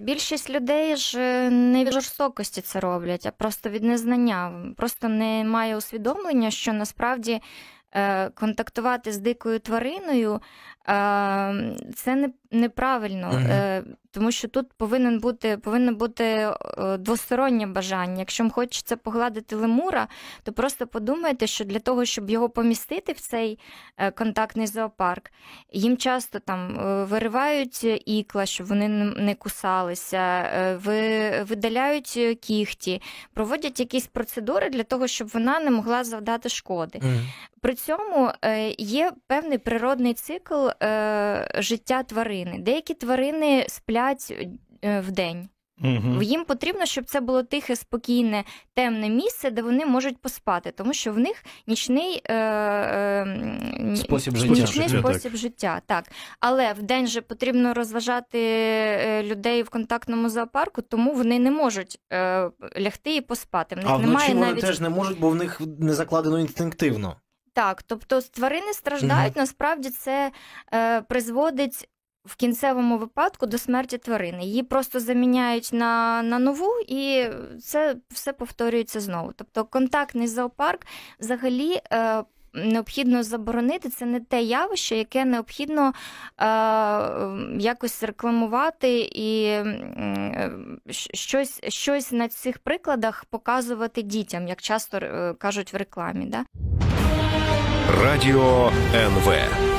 Більшість людей ж е, не від жорстокості це роблять, а просто від незнання. Просто немає усвідомлення, що насправді. Е, контактувати з дикою твариною е, це не неправильно, mm-hmm. тому що тут повинен бути повинно бути е, двостороннє бажання. Якщо вам хочеться погладити лемура, то просто подумайте, що для того, щоб його помістити в цей е, контактний зоопарк, їм часто там виривають ікла, щоб вони не кусалися, ви видаляють кігті, проводять якісь процедури для того, щоб вона не могла завдати шкоди. Mm-hmm. При цьому є певний природний цикл життя тварин тварини. Деякі тварини сплять е, в день. Угу. Їм потрібно, щоб це було тихе, спокійне, темне місце, де вони можуть поспати, тому що в них нічний е, е, спосіб життя. Нічний життя, спосіб життя. Так, але в день же потрібно розважати е, людей в контактному зоопарку, тому вони не можуть е, лягти і поспати. В них а немає навіть... вони теж не можуть, бо в них не закладено інстинктивно. Так, тобто тварини страждають, mm насправді це е, призводить в кінцевому випадку до смерті тварини. Її просто заміняють на на нову, і це все повторюється знову. Тобто контактний зоопарк взагалі. Е, Необхідно заборонити це не те явище, яке необхідно е, якось рекламувати і е, щось щось на цих прикладах показувати дітям, як часто е, кажуть в рекламі. Да? Радіо НВ.